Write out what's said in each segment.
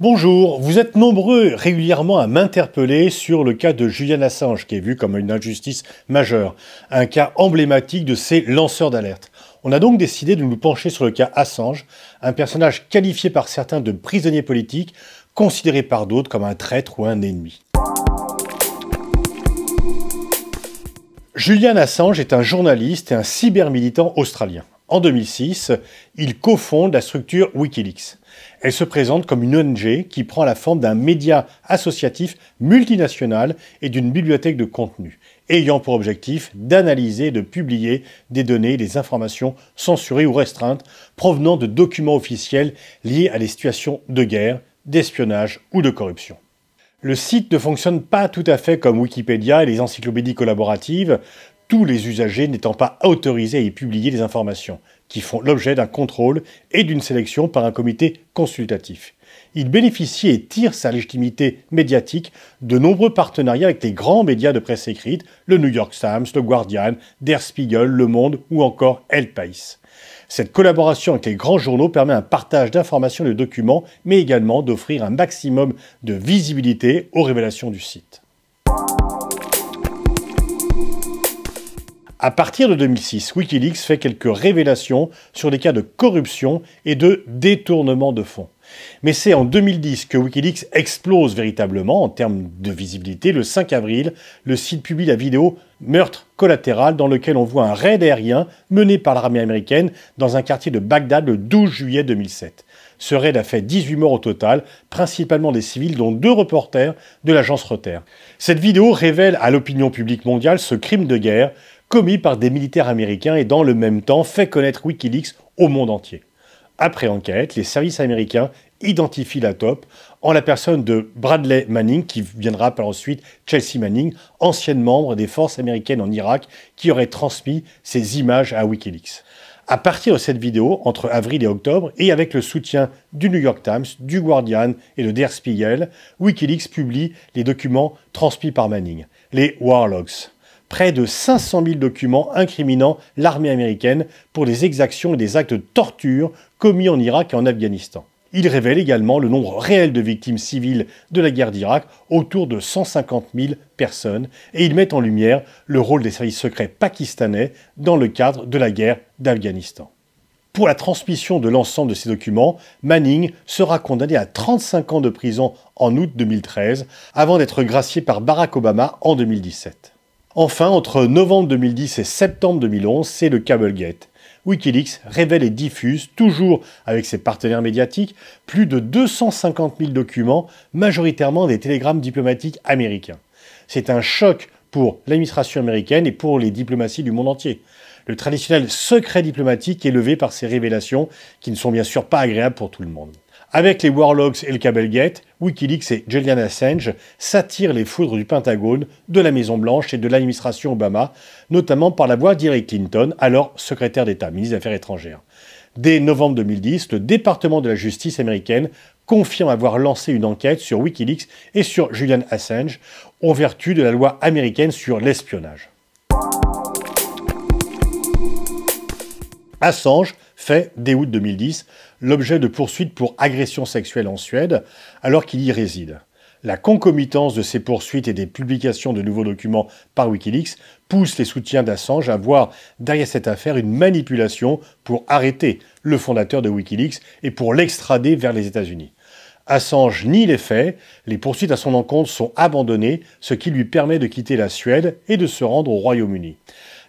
Bonjour, vous êtes nombreux régulièrement à m'interpeller sur le cas de Julian Assange, qui est vu comme une injustice majeure, un cas emblématique de ces lanceurs d'alerte. On a donc décidé de nous pencher sur le cas Assange, un personnage qualifié par certains de prisonnier politique, considéré par d'autres comme un traître ou un ennemi. Julian Assange est un journaliste et un cybermilitant australien. En 2006, il cofonde la structure Wikileaks. Elle se présente comme une ONG qui prend la forme d'un média associatif multinational et d'une bibliothèque de contenu, ayant pour objectif d'analyser et de publier des données et des informations censurées ou restreintes provenant de documents officiels liés à des situations de guerre, d'espionnage ou de corruption. Le site ne fonctionne pas tout à fait comme Wikipédia et les encyclopédies collaboratives, tous les usagers n'étant pas autorisés à y publier des informations qui font l'objet d'un contrôle et d'une sélection par un comité consultatif. Il bénéficie et tire sa légitimité médiatique de nombreux partenariats avec les grands médias de presse écrite, le New York Times, le Guardian, Der Spiegel, Le Monde ou encore El País. Cette collaboration avec les grands journaux permet un partage d'informations et de documents, mais également d'offrir un maximum de visibilité aux révélations du site. À partir de 2006, Wikileaks fait quelques révélations sur des cas de corruption et de détournement de fonds. Mais c'est en 2010 que Wikileaks explose véritablement en termes de visibilité. Le 5 avril, le site publie la vidéo Meurtre collatéral dans lequel on voit un raid aérien mené par l'armée américaine dans un quartier de Bagdad le 12 juillet 2007. Ce raid a fait 18 morts au total, principalement des civils, dont deux reporters de l'agence Reuters. Cette vidéo révèle à l'opinion publique mondiale ce crime de guerre commis par des militaires américains et dans le même temps fait connaître Wikileaks au monde entier. Après enquête, les services américains identifient la top en la personne de Bradley Manning, qui viendra par ensuite Chelsea Manning, ancienne membre des forces américaines en Irak, qui aurait transmis ces images à Wikileaks. À partir de cette vidéo, entre avril et octobre, et avec le soutien du New York Times, du Guardian et de Der Spiegel, Wikileaks publie les documents transmis par Manning, les Warlocks près de 500 000 documents incriminant l'armée américaine pour des exactions et des actes de torture commis en Irak et en Afghanistan. Il révèle également le nombre réel de victimes civiles de la guerre d'Irak, autour de 150 000 personnes, et il met en lumière le rôle des services secrets pakistanais dans le cadre de la guerre d'Afghanistan. Pour la transmission de l'ensemble de ces documents, Manning sera condamné à 35 ans de prison en août 2013, avant d'être gracié par Barack Obama en 2017. Enfin, entre novembre 2010 et septembre 2011, c'est le Cablegate. Wikileaks révèle et diffuse, toujours avec ses partenaires médiatiques, plus de 250 000 documents, majoritairement des télégrammes diplomatiques américains. C'est un choc pour l'administration américaine et pour les diplomaties du monde entier. Le traditionnel secret diplomatique est levé par ces révélations qui ne sont bien sûr pas agréables pour tout le monde. Avec les Warlocks et le Cablegate, Wikileaks et Julian Assange s'attirent les foudres du Pentagone, de la Maison-Blanche et de l'administration Obama, notamment par la voix d'Hillary Clinton, alors secrétaire d'État, ministre des Affaires étrangères. Dès novembre 2010, le département de la justice américaine confirme avoir lancé une enquête sur Wikileaks et sur Julian Assange en vertu de la loi américaine sur l'espionnage. Assange fait, dès août 2010, l'objet de poursuites pour agression sexuelle en Suède, alors qu'il y réside. La concomitance de ces poursuites et des publications de nouveaux documents par Wikileaks pousse les soutiens d'Assange à voir derrière cette affaire une manipulation pour arrêter le fondateur de Wikileaks et pour l'extrader vers les États-Unis. Assange nie les faits, les poursuites à son encontre sont abandonnées, ce qui lui permet de quitter la Suède et de se rendre au Royaume-Uni.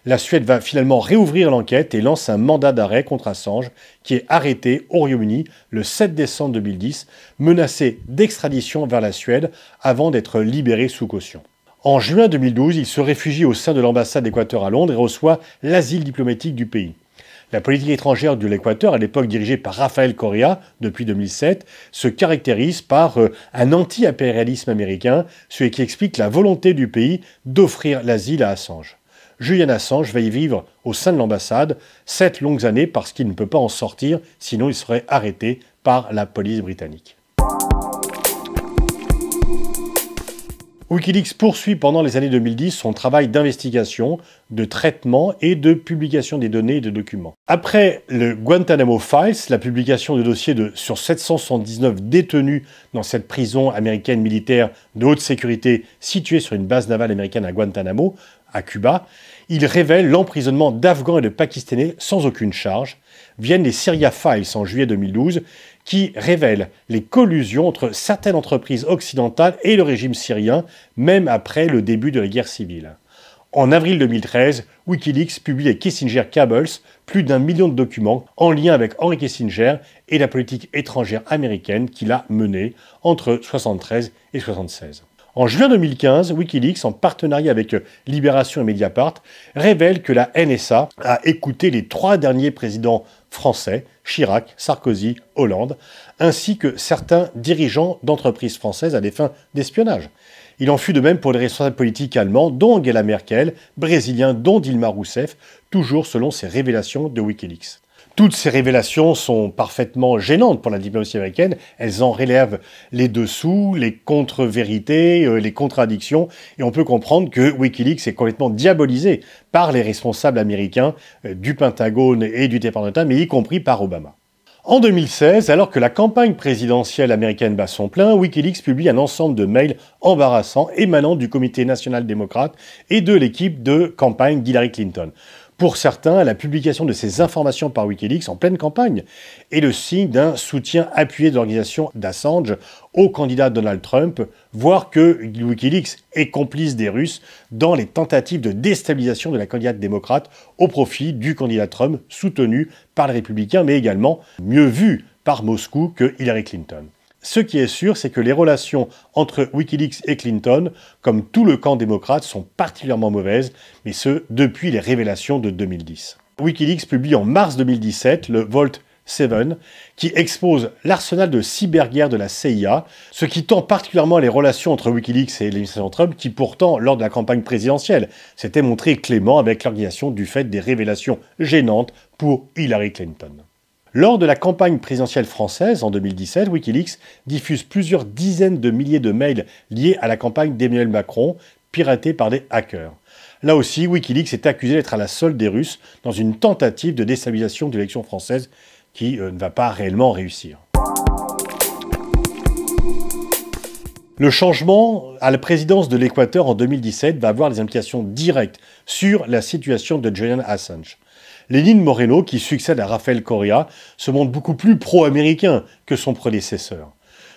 La Suède va finalement réouvrir l'enquête et lance un mandat d'arrêt contre Assange, qui est arrêté au Royaume-Uni le 7 décembre 2010, menacé d'extradition vers la Suède avant d'être libéré sous caution. En juin 2012, il se réfugie au sein de l'ambassade d'Équateur à Londres et reçoit l'asile diplomatique du pays. La politique étrangère de l'Équateur, à l'époque dirigée par Rafael Correa depuis 2007, se caractérise par euh, un anti-impérialisme américain, ce qui explique la volonté du pays d'offrir l'asile à Assange. Julian Assange va y vivre au sein de l'ambassade sept longues années parce qu'il ne peut pas en sortir, sinon il serait arrêté par la police britannique. Wikileaks poursuit pendant les années 2010 son travail d'investigation, de traitement et de publication des données et de documents. Après le Guantanamo Files, la publication de dossiers de, sur 779 détenus dans cette prison américaine militaire de haute sécurité située sur une base navale américaine à Guantanamo, à Cuba, il révèle l'emprisonnement d'Afghans et de Pakistanais sans aucune charge. Viennent les Syria Files en juillet 2012, qui révèlent les collusions entre certaines entreprises occidentales et le régime syrien, même après le début de la guerre civile. En avril 2013, Wikileaks publie les Kissinger Cables, plus d'un million de documents en lien avec Henry Kissinger et la politique étrangère américaine qu'il a menée entre 1973 et 1976. En juin 2015, Wikileaks, en partenariat avec euh, Libération et Mediapart, révèle que la NSA a écouté les trois derniers présidents français, Chirac, Sarkozy, Hollande, ainsi que certains dirigeants d'entreprises françaises à des fins d'espionnage. Il en fut de même pour les responsables politiques allemands, dont Angela Merkel, brésiliens, dont Dilma Rousseff, toujours selon ces révélations de Wikileaks. Toutes ces révélations sont parfaitement gênantes pour la diplomatie américaine. Elles en relèvent les dessous, les contre-vérités, euh, les contradictions. Et on peut comprendre que Wikileaks est complètement diabolisé par les responsables américains euh, du Pentagone et du Département, mais y compris par Obama. En 2016, alors que la campagne présidentielle américaine bat son plein, Wikileaks publie un ensemble de mails embarrassants émanant du comité national démocrate et de l'équipe de campagne d'Hillary Clinton pour certains la publication de ces informations par Wikileaks en pleine campagne est le signe d'un soutien appuyé de l'organisation d'Assange au candidat Donald Trump, voire que Wikileaks est complice des Russes dans les tentatives de déstabilisation de la candidate démocrate au profit du candidat Trump soutenu par les républicains, mais également mieux vu par Moscou que Hillary Clinton. Ce qui est sûr, c'est que les relations entre Wikileaks et Clinton, comme tout le camp démocrate, sont particulièrement mauvaises, mais ce, depuis les révélations de 2010. Wikileaks publie en mars 2017 le Vault 7, qui expose l'arsenal de cyberguerre de la CIA, ce qui tend particulièrement les relations entre Wikileaks et l'administration Trump, qui pourtant, lors de la campagne présidentielle, s'était montré clément avec l'organisation du fait des révélations gênantes pour Hillary Clinton. Lors de la campagne présidentielle française en 2017, Wikileaks diffuse plusieurs dizaines de milliers de mails liés à la campagne d'Emmanuel Macron, piratés par des hackers. Là aussi, Wikileaks est accusé d'être à la solde des Russes dans une tentative de déstabilisation de l'élection française qui euh, ne va pas réellement réussir. Le changement à la présidence de l'Équateur en 2017 va avoir des implications directes sur la situation de Julian Assange. Lénine Moreno, qui succède à Rafael Correa, se montre beaucoup plus pro-américain que son prédécesseur.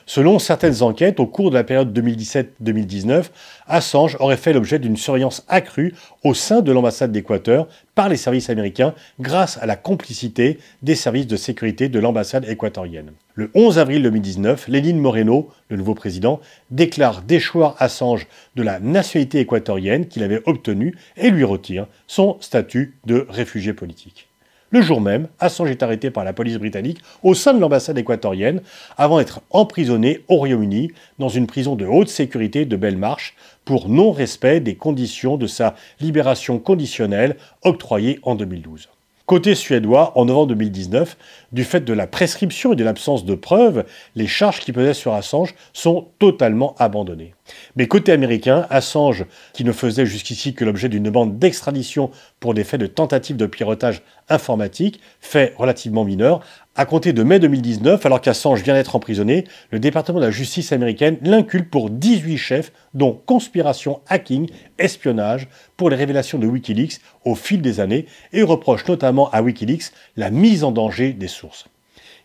Selon certaines enquêtes, au cours de la période 2017-2019, Assange aurait fait l'objet d'une surveillance accrue au sein de l'ambassade d'Équateur par les services américains grâce à la complicité des services de sécurité de l'ambassade équatorienne. Le 11 avril 2019, Lénine Moreno, le nouveau président, déclare déchoir Assange de la nationalité équatorienne qu'il avait obtenue et lui retire son statut de réfugié politique. Le jour même, Assange est arrêté par la police britannique au sein de l'ambassade équatorienne avant d'être emprisonné au Royaume-Uni dans une prison de haute sécurité de Belle Marche pour non-respect des conditions de sa libération conditionnelle octroyée en 2012. Côté suédois, en novembre 2019, du fait de la prescription et de l'absence de preuves, les charges qui pesaient sur Assange sont totalement abandonnées. Mais côté américain, Assange, qui ne faisait jusqu'ici que l'objet d'une demande d'extradition pour des faits de tentative de piratage informatique, fait relativement mineur, a compter de mai 2019, alors qu'Assange vient d'être emprisonné, le département de la justice américaine l'inculpe pour 18 chefs, dont conspiration, hacking, espionnage, pour les révélations de Wikileaks au fil des années, et reproche notamment à Wikileaks la mise en danger des sources.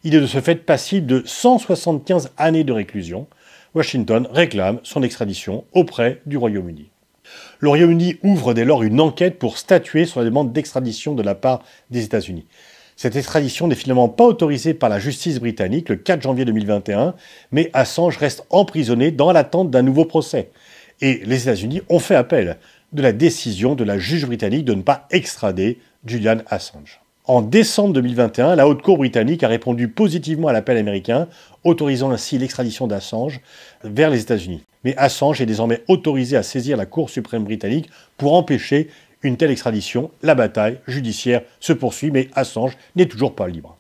Il est de ce fait passible de 175 années de réclusion, Washington réclame son extradition auprès du Royaume-Uni. Le Royaume-Uni ouvre dès lors une enquête pour statuer sur la demande d'extradition de la part des États-Unis. Cette extradition n'est finalement pas autorisée par la justice britannique le 4 janvier 2021, mais Assange reste emprisonné dans l'attente d'un nouveau procès. Et les États-Unis ont fait appel de la décision de la juge britannique de ne pas extrader Julian Assange. En décembre 2021, la Haute Cour britannique a répondu positivement à l'appel américain, autorisant ainsi l'extradition d'Assange vers les États-Unis. Mais Assange est désormais autorisé à saisir la Cour suprême britannique pour empêcher une telle extradition. La bataille judiciaire se poursuit, mais Assange n'est toujours pas libre.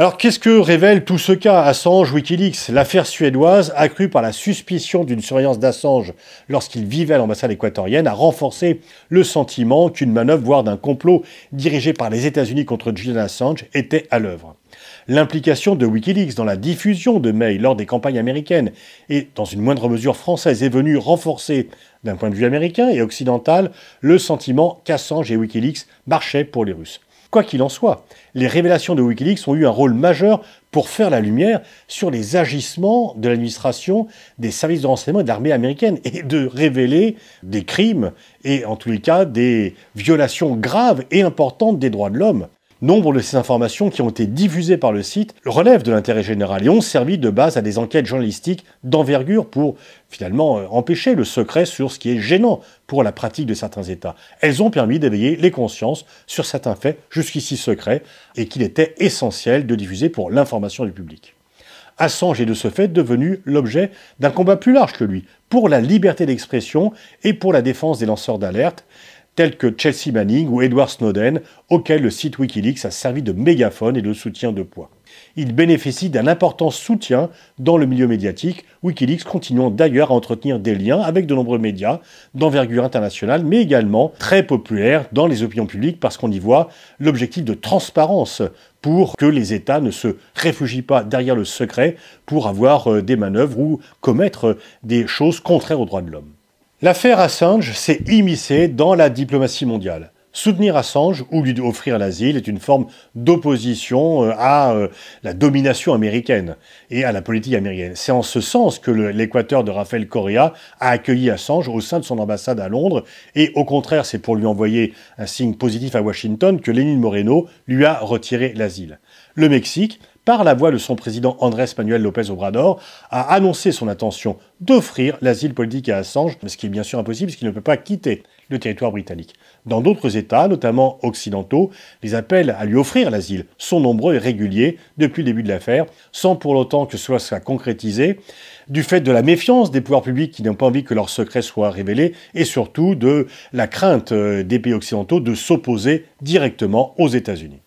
Alors qu'est-ce que révèle tout ce cas Assange, Wikileaks, l'affaire suédoise, accrue par la suspicion d'une surveillance d'Assange lorsqu'il vivait à l'ambassade équatorienne, a renforcé le sentiment qu'une manœuvre, voire d'un complot dirigé par les États-Unis contre Julian Assange était à l'œuvre. L'implication de Wikileaks dans la diffusion de mails lors des campagnes américaines et dans une moindre mesure française est venue renforcer, d'un point de vue américain et occidental, le sentiment qu'Assange et Wikileaks marchaient pour les Russes. Quoi qu'il en soit, les révélations de Wikileaks ont eu un rôle majeur pour faire la lumière sur les agissements de l'administration, des services de renseignement et de l'armée américaine, et de révéler des crimes et en tous les cas des violations graves et importantes des droits de l'homme. Nombre de ces informations qui ont été diffusées par le site relèvent de l'intérêt général et ont servi de base à des enquêtes journalistiques d'envergure pour finalement euh, empêcher le secret sur ce qui est gênant pour la pratique de certains États. Elles ont permis d'éveiller les consciences sur certains faits jusqu'ici secrets et qu'il était essentiel de diffuser pour l'information du public. Assange est de ce fait devenu l'objet d'un combat plus large que lui, pour la liberté d'expression et pour la défense des lanceurs d'alerte, tels que Chelsea Manning ou Edward Snowden, auxquels le site Wikileaks a servi de mégaphone et de soutien de poids. Il bénéficie d'un important soutien dans le milieu médiatique, Wikileaks continuant d'ailleurs à entretenir des liens avec de nombreux médias d'envergure internationale, mais également très populaire dans les opinions publiques parce qu'on y voit l'objectif de transparence pour que les États ne se réfugient pas derrière le secret pour avoir euh, des manœuvres ou commettre euh, des choses contraires aux droits de l'homme. L'affaire Assange s'est immiscée dans la diplomatie mondiale. Soutenir Assange ou lui offrir l'asile est une forme d'opposition euh, à euh, la domination américaine et à la politique américaine. C'est en ce sens que l'Équateur de Rafael Correa a accueilli Assange au sein de son ambassade à Londres et au contraire, c'est pour lui envoyer un signe positif à Washington que Lénine Moreno lui a retiré l'asile. Le Mexique par la voix de son président Andrés Manuel López Obrador, a annoncé son intention d'offrir l'asile politique à Assange, ce qui est bien sûr impossible puisqu'il ne peut pas quitter le territoire britannique. Dans d'autres États, notamment occidentaux, les appels à lui offrir l'asile sont nombreux et réguliers depuis le début de l'affaire, sans pour autant que cela soit concrétisé, du fait de la méfiance des pouvoirs publics qui n'ont pas envie que leurs secrets soient révélés, et surtout de la crainte euh, des pays occidentaux de s'opposer directement aux États-Unis.